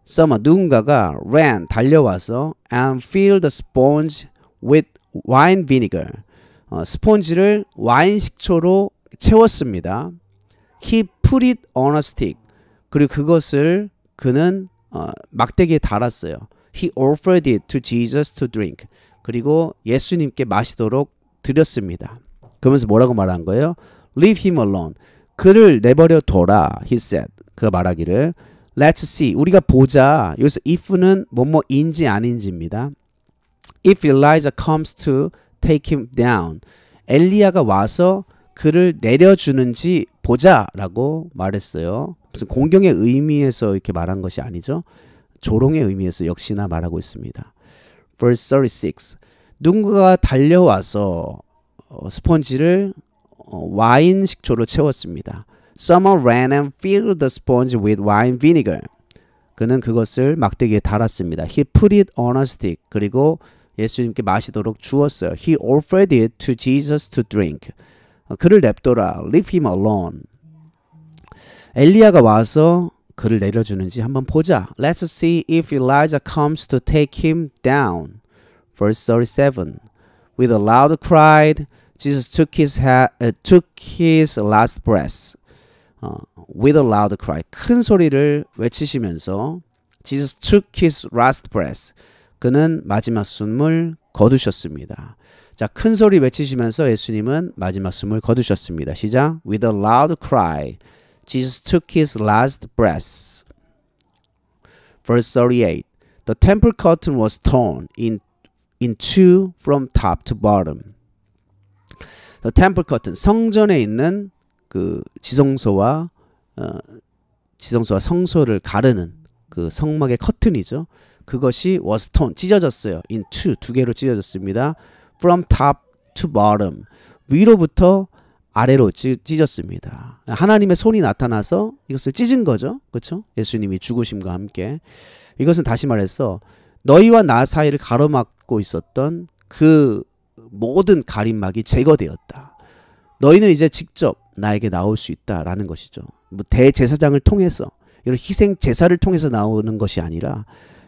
S1: s u 누군가가 ran 달려와서 and filled the sponge with wine vinegar. 어, 스폰지를 와인 식초로 채웠습니다. He put it on a stick. 그리고 그것을 그는 어, 막대기에 달았어요. He offered it to Jesus to drink. 그리고 예수님께 마시도록 드렸습니다. 그러면서 뭐라고 말한 거예요? Leave him alone. 그를 내버려 둬라. He said. 그 말하기를 Let's see. 우리가 보자. 여기서 if는 뭐뭐인지 아닌지입니다. If e l i j a comes to take him down. 엘리야가 와서 그를 내려주는지 보자라고 말했어요. 무슨 공경의 의미에서 이렇게 말한 것이 아니죠. 조롱의 의미에서 역시나 말하고 있습니다. Verse 36. 누군가가 달려와서 스펀지를 와인 식초로 채웠습니다. Summer ran and filled the sponge with wine vinegar. 그는 그것을 막대기에 달았습니다. He put it on a stick. 그리고 예수님께 마시도록 주었어요. He offered it to Jesus to drink. 그를 냅둬라. Leave him alone. 엘리야가 와서 그를 내려주는지 한번 보자. Let's see if Elijah comes to take him down. Verse 37. With a loud cry, Jesus took his, h a uh, took his last breath 어, with a loud cry. 큰 소리를 외치시면서 Jesus took his last breath. 그는 마지막 숨을 거두셨습니다. 자, 큰 소리 외치시면서 예수님은 마지막 숨을 거두셨습니다. 시작. With a loud cry, Jesus took his last breath. Verse 38. The temple curtain was torn in, in two from top to bottom. 템플 커튼 성전에 있는 그 지성소와 어, 지성소와 성소를 가르는 그 성막의 커튼이죠. 그것이 was torn 찢어졌어요. in two 두 개로 찢어졌습니다. from top to bottom 위로부터 아래로 찢었습니다. 하나님의 손이 나타나서 이것을 찢은 거죠. 그렇죠? 예수님이 죽으심과 함께 이것은 다시 말해서 너희와 나 사이를 가로막고 있었던 그 모든 가림막이 제거되었다. 너희는 이제 직접 나에게 나올 수 있다라는 것이죠. 뭐 대제사장을 통해서 이런 희생 제사를 통해서 나오는 것이 아니라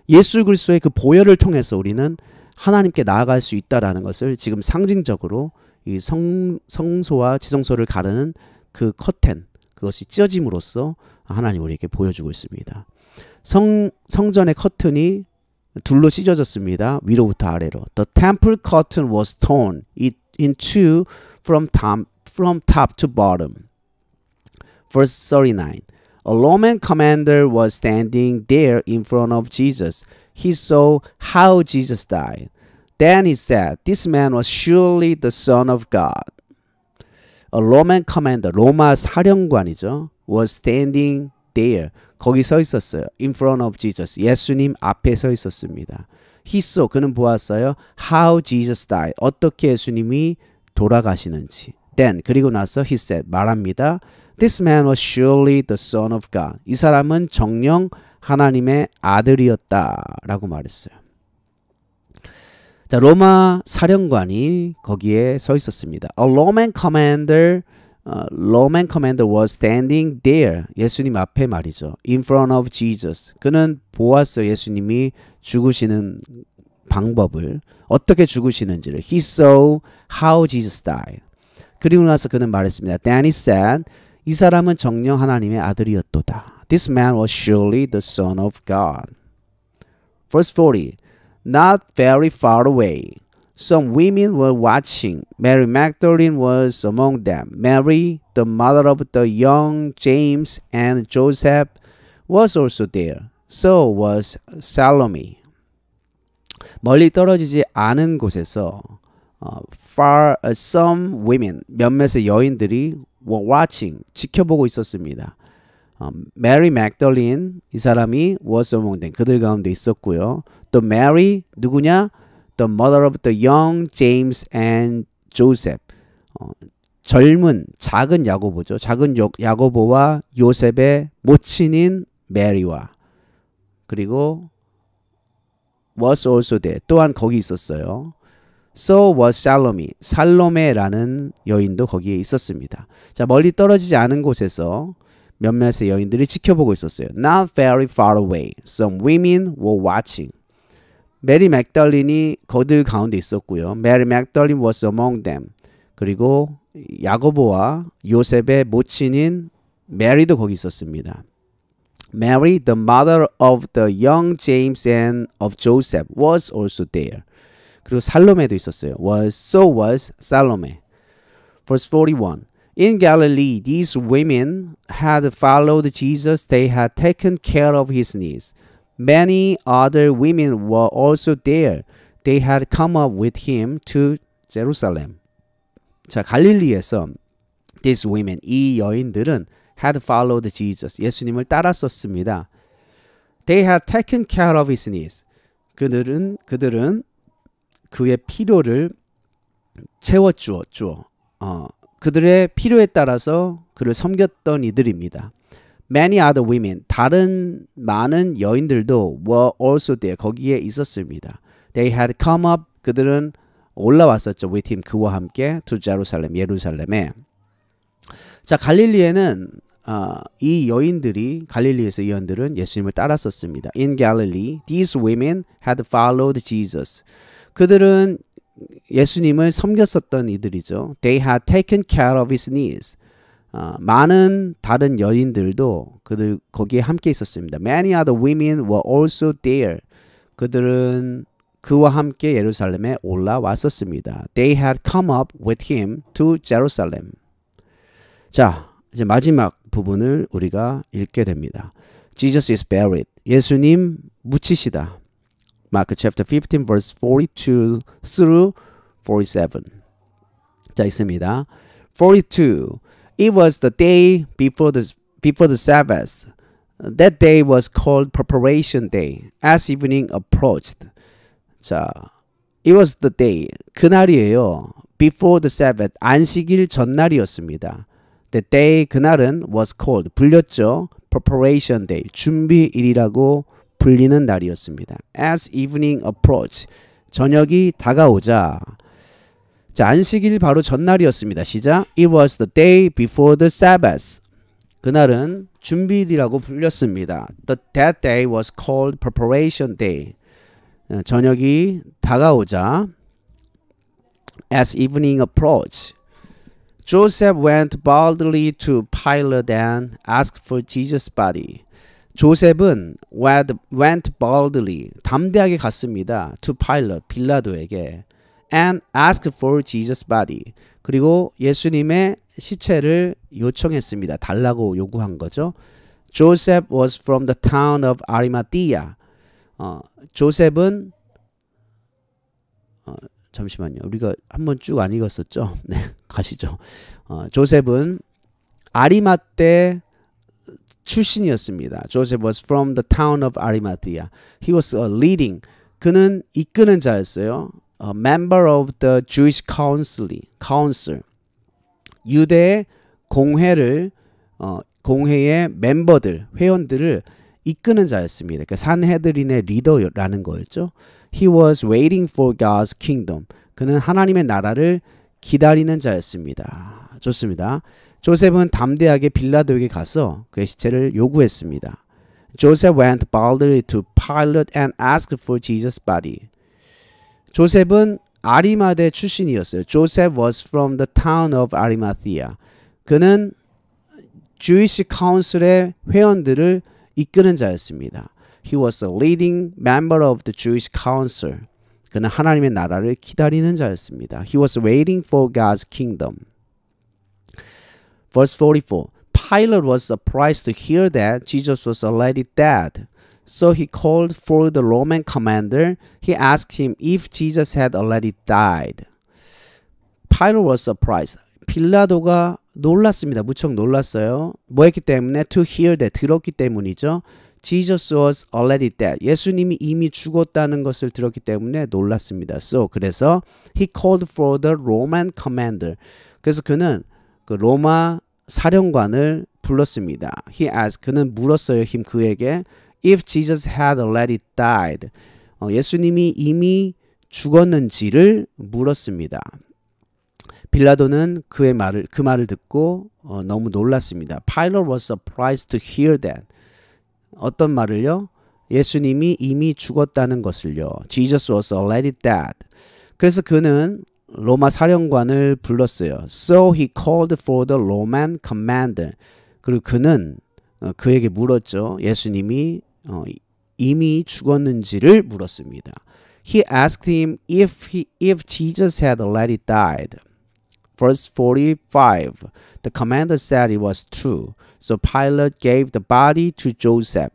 S1: 예수 그리스도의 그 보혈을 통해서 우리는 하나님께 나아갈 수 있다라는 것을 지금 상징적으로 이 성, 성소와 지성소를 가르는 그 커튼 그것이 찢어짐으로써 하나님 우리에게 보여주고 있습니다. 성 성전의 커튼이 둘로 찢어졌습니다. 위로부터 아래로. The temple curtain was torn in two from top, from top to bottom. Verse 39. A Roman commander was standing there in front of Jesus. He saw how Jesus died. Then he said, This man was surely the Son of God. A Roman commander, 로마 사령관이죠. was standing there. 거기 서 있었어요. In front of Jesus. 예수님 앞에 서 있었습니다. He saw. 그는 보았어요. How Jesus died. 어떻게 예수님이 돌아가시는지. Then 그리고 나서 he said 말합니다. This man was surely the son of God. 이 사람은 정령 하나님의 아들이었다라고 말했어요. 자, 로마 사령관이 거기에 서 있었습니다. A Roman commander uh, Roman commander was standing there. 예수님 앞에 말이죠. In front of Jesus. 그는 보았어요. 예수님이 죽으시는 방법을 어떻게 죽으시는지를. He saw how Jesus died. 그리고 나서 그는 말했습니다. Then he said, 이 사람은 정령 하나님의 아들이었도다. This man was surely the son of God. Verse 40. Not very far away. Some women were watching. Mary Magdalene was among them. Mary, the mother of the young James and Joseph, was also there. So was Salome. 멀리 떨어지지 않은 곳에서 far some women 몇몇의 여인들이 were watching 지켜보고 있었습니다. 메리 맥덜린 이 사람이 was among them 그들 가운데 있었고요. 또 메리 누구냐? the mother of the young James and Joseph. 어, 젊은 작은 야고보죠. 작은 요, 야고보와 요셉의 모친인 메리와 그리고 was also there. 또한 거기 있었어요. So was Salome. 살로메라는 여인도 거기에 있었습니다. 자, 멀리 떨어지지 않은 곳에서 몇몇의 여인들이 지켜보고 있었어요. Not very far away. Some women were watching. 메리 맥달린이 거들 가운데 있었고요. 메리 맥달린 was among them. 그리고 야고보와 요셉의 모친인 메리도 거기 있었습니다. Mary, the mother of the young James and of Joseph, was also there. 그리고 살로메도 있었어요. Was so was Salome. Verse 41. In Galilee, these women had followed Jesus. They had taken care of his needs. Many other women were also there. They had come up with him to Jerusalem. 자, 갈릴리에서 these women 이 여인들은 had followed Jesus 예수님을 따랐었습니다. They had taken care of his needs. 그들은 그들은 그의 필요를 채워 주었죠. 어, 그들의 필요에 따라서 그를 섬겼던 이들입니다. Many other women, 다른 많은 여인들도 were also there, 거기에 있었습니다. They had come up, 그들은 올라왔었죠. with him, 그와 함께 to Jerusalem, 예루살렘에. 자, 갈릴리에는 어, 이 여인들이 갈릴리에서 여인들은 예수님을 따랐었습니다. In Galilee, these women had followed Jesus. 그들은 예수님을 섬겼었던 이들이죠. They had taken care of his needs. 어, 많은 다른 여인들도 그들 거기에 함께 있었습니다. Many other women were also there. 그들은 그와 함께 예루살렘에 올라왔었습니다. They had come up with him to Jerusalem. 자, 이제 마지막 부분을 우리가 읽게 됩니다. Jesus is buried. 예수님 묻히시다. Mark chapter 15 verse 42 through 47. 자, 있습니다. 42 It was the day before the before the Sabbath. That day was called preparation day. As evening approached. 자, it was the day. 그날이에요. Before the Sabbath. 안식일 전날이었습니다. The day 그날은 was called 불렸죠. Preparation day. 준비일이라고 불리는 날이었습니다. As evening approached. 저녁이 다가오자 자, 안식일 바로 전날이었습니다. 시작. It was the day before the Sabbath. 그날은 준비일이라고 불렸습니다. The, that day was called preparation day. 저녁이 다가오자 as evening approached Joseph went boldly to Pilate and asked for Jesus' body. 조셉은 went boldly 담대하게 갔습니다. to Pilate 빌라도에게 and asked for Jesus' body. 그리고 예수님의 시체를 요청했습니다. 달라고 요구한 거죠. Joseph was from the town of Arimathea. 어, 조셉은 어, 잠시만요. 우리가 한 번 쭉안 읽었었죠. 네, 가시죠. 어, 조셉은 아리마테 출신이었습니다. Joseph was from the town of Arimathea. He was a leading. 그는 이끄는 자였어요. a member of the Jewish Council, Council 유대 공회를 어, 공회의 멤버들 회원들을 이끄는 자였습니다. 그러니까 산헤드린의 리더라는 거였죠. He was waiting for God's kingdom. 그는 하나님의 나라를 기다리는 자였습니다. 좋습니다. 조셉은 담대하게 빌라도에게 가서 그의 시체를 요구했습니다. Joseph went boldly to Pilate and asked for Jesus' body. 조셉은 아리마대 출신이었어요. Joseph was from the town of Arimathea. 그는 Jewish Council의 회원들을 이끄는 자였습니다. He was a leading member of the Jewish Council. 그는 하나님의 나라를 기다리는 자였습니다. He was waiting for God's kingdom. Verse 44. Pilate was surprised to hear that Jesus was already dead. So he called for the Roman commander. He asked him if Jesus had already died. Pilate was surprised. 빌라도가 놀랐습니다. 무척 놀랐어요. 뭐였기 때문에 to hear that 들었기 때문이죠. Jesus was already dead. 예수님이 이미 죽었다는 것을 들었기 때문에 놀랐습니다. So 그래서 he called for the Roman commander. 그래서 그는 그 로마 사령관을 불렀습니다. He asked 그는 물었어요. 힘 그에게 if Jesus had already died. 어, 예수님이 이미 죽었는지를 물었습니다. 빌라도는 그의 말을 그 말을 듣고 어, 너무 놀랐습니다. Pilate was surprised to hear that. 어떤 말을요? 예수님이 이미 죽었다는 것을요. Jesus was already dead. 그래서 그는 로마 사령관을 불렀어요. So he called for the Roman commander. 그리고 그는 그에게 물었죠. 예수님이 어, 이미 죽었는지를 물었습니다. He asked him if he, if Jesus had already died. Verse 45. The commander said it was true. So Pilate gave the body to Joseph.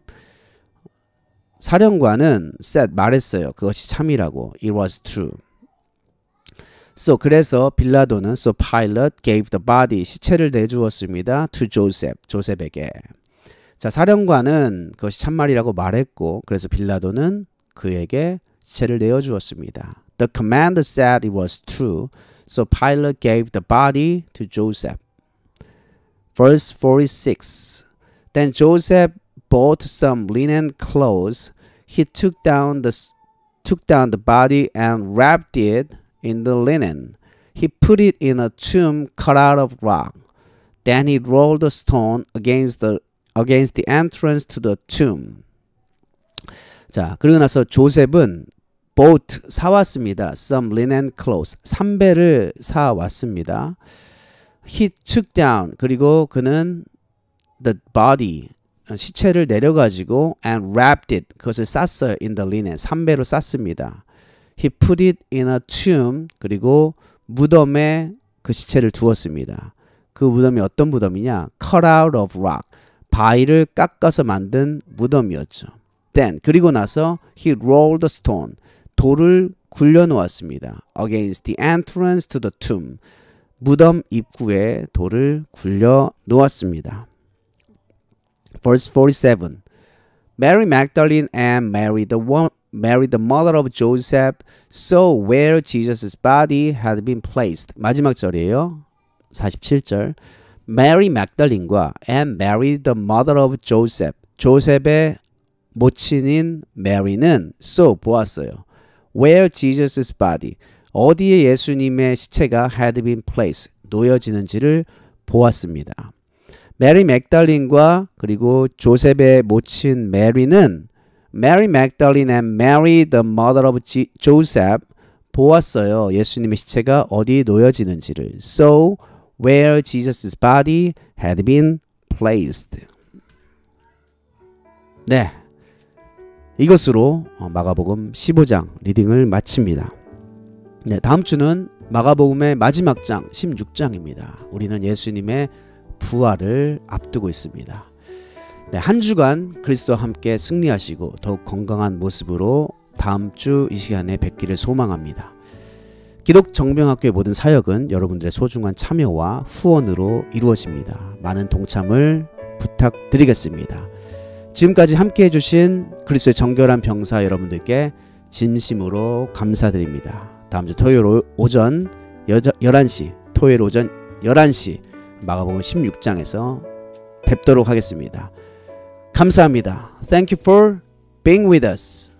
S1: 사령관은 said 말했어요. 그것이 참이라고. It was true. So 그래서 빌라도는 so Pilate gave the body 시체를 내주었습니다. to Joseph. 조셉에게. 자, 사령관은 그것이 참말이라고 말했고 그래서 빌라도는 그에게 시체를 내어주었습니다. The commander said it was true. So Pilate gave the body to Joseph. Verse 46. Then Joseph bought some linen clothes. He took down the took down the body and wrapped it in the linen. He put it in a tomb cut out of rock. Then he rolled a stone against the against the entrance to the tomb. 자, 그러고 나서 조셉은 bought 사왔습니다. some linen clothes 삼배를 사왔습니다. he took down 그리고 그는 the body 시체를 내려가지고 and wrapped it 그것을 쌌어요. in the linen 삼배로 쌌습니다. he put it in a tomb 그리고 무덤에 그 시체를 두었습니다. 그 무덤이 어떤 무덤이냐? cut out of rock 바위를 깎아서 만든 무덤이었죠. Then 그리고 나서 he rolled a stone 돌을 굴려 놓았습니다. Against the entrance to the tomb 무덤 입구에 돌을 굴려 놓았습니다. Verse 47 Mary Magdalene and Mary the one Mary, the mother of Joseph, saw where Jesus' body had been placed. 마지막 절이에요. 47절. 메리 맥달린과 and Mary the mother of Joseph 조셉의 모친인 메리는 so 보았어요. Where Jesus' body 어디에 예수님의 시체가 had been placed 놓여지는지를 보았습니다. 메리 맥달린과 그리고 조셉의 모친 메리는 메리 맥달린 and Mary the mother of Joseph 보았어요. 예수님의 시체가 어디 놓여지는지를. So where Jesus' body had been placed. 네. 이것으로 어, 마가복음 15장 리딩을 마칩니다. 네, 다음 주는 마가복음의 마지막 장 16장입니다. 우리는 예수님의 부활을 앞두고 있습니다. 네, 한 주간 그리스도와 함께 승리하시고 더욱 건강한 모습으로 다음 주 이 시간에 뵙기를 소망합니다. 기독정명학교의 모든 사역은 여러분들의 소중한 참여와 후원으로 이루어집니다. 많은 동참을 부탁드리겠습니다. 지금까지 함께 해주신 그리스의 정결한 병사 여러분들께 진심으로 감사드립니다. 다음 주 토요일 오전 11시, 토요일 오전 11시 마가복음 16장에서 뵙도록 하겠습니다. 감사합니다. Thank you for being with us.